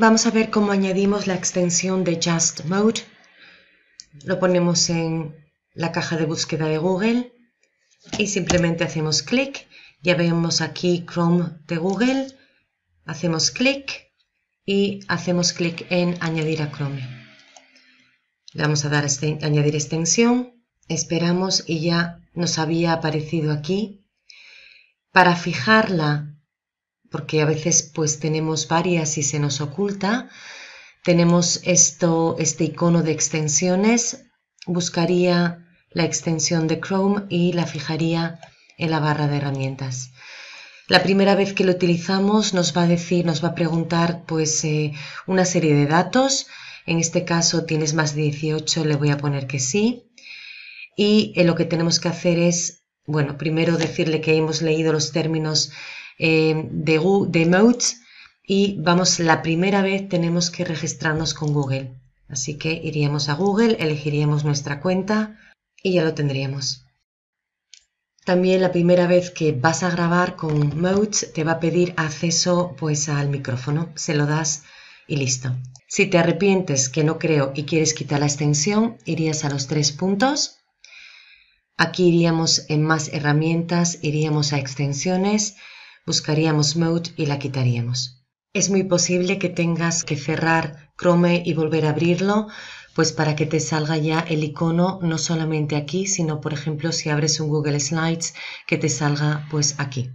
Vamos a ver cómo añadimos la extensión de Just Mode. Lo ponemos en la caja de búsqueda de Google y simplemente hacemos clic. Ya vemos aquí Chrome de Google. Hacemos clic y hacemos clic en añadir a Chrome. Le vamos a dar a añadir extensión. Esperamos y ya nos había aparecido aquí. Para fijarla porque a veces pues tenemos varias y se nos oculta. Tenemos esto, este icono de extensiones, buscaría la extensión de Chrome y la fijaría en la barra de herramientas. La primera vez que lo utilizamos nos va a decir, nos va a preguntar pues eh, una serie de datos. En este caso tienes más de 18, le voy a poner que sí. Y eh, lo que tenemos que hacer es, bueno, primero decirle que hemos leído los términos eh, de, de y vamos, la primera vez tenemos que registrarnos con Google. Así que iríamos a Google, elegiríamos nuestra cuenta y ya lo tendríamos. También la primera vez que vas a grabar con Modes te va a pedir acceso pues al micrófono, se lo das y listo. Si te arrepientes que no creo y quieres quitar la extensión, irías a los tres puntos. Aquí iríamos en más herramientas, iríamos a extensiones buscaríamos mode y la quitaríamos. Es muy posible que tengas que cerrar Chrome y volver a abrirlo, pues para que te salga ya el icono no solamente aquí, sino por ejemplo si abres un Google Slides que te salga pues aquí.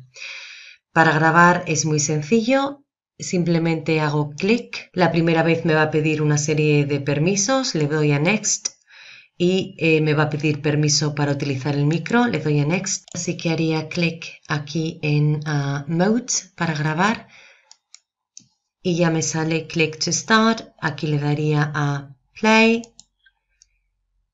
Para grabar es muy sencillo, simplemente hago clic. La primera vez me va a pedir una serie de permisos, le doy a Next y eh, me va a pedir permiso para utilizar el micro. Le doy a Next, así que haría clic aquí en ah, Mode para grabar y ya me sale Click to Start. Aquí le daría a Play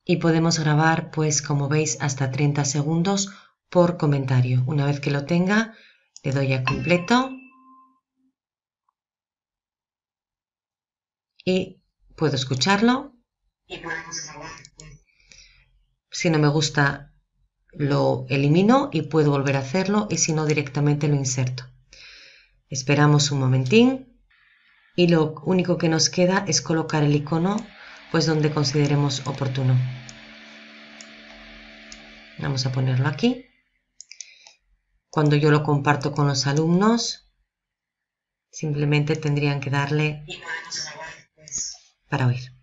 y podemos grabar, pues como veis, hasta 30 segundos por comentario. Una vez que lo tenga, le doy a completo y puedo escucharlo. Si no me gusta, lo elimino y puedo volver a hacerlo y si no directamente lo inserto. Esperamos un momentín y lo único que nos queda es colocar el icono pues donde consideremos oportuno. Vamos a ponerlo aquí. Cuando yo lo comparto con los alumnos, simplemente tendrían que darle para oír.